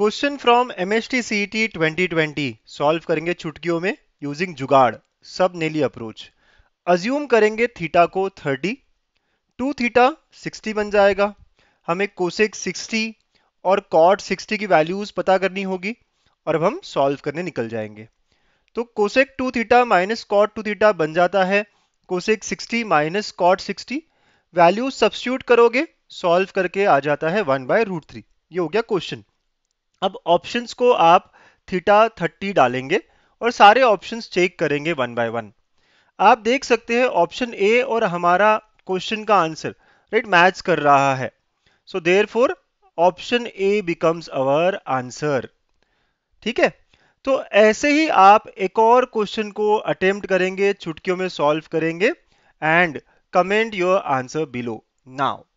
question from M S T C T twenty twenty solve करेंगे छुटकियों में using जुगाड़ सब नेली अप्रोच अज्यूम करेंगे थीटा को 30, 2 थीटा 60 बन जाएगा हमें कोसेक 60 और कॉट 60 की वैल्यूज पता करनी होगी और अब हम सॉल्व करने निकल जाएंगे तो cosec 2 theta minus cot 2 theta बन जाता है cosec 60 minus cot 60 values substitute करोगे सॉल्व करके आ जाता है वन बाय रूट थ्री ये हो गया क्वेश्चन अब ऑप्शंस को आप थीटा थर्टी डालेंगे और सारे ऑप्शंस चेक करेंगे वन बाय वन आप देख सकते हैं ऑप्शन ए और हमारा क्वेश्चन का आंसर राइट मैच कर रहा है so therefore option A becomes our answer ठीक है तो ऐसे ही आप एक और क्वेश्चन को अटेम्प्ट करेंगे चुटकियों में सॉल्व करेंगे and comment your answer below now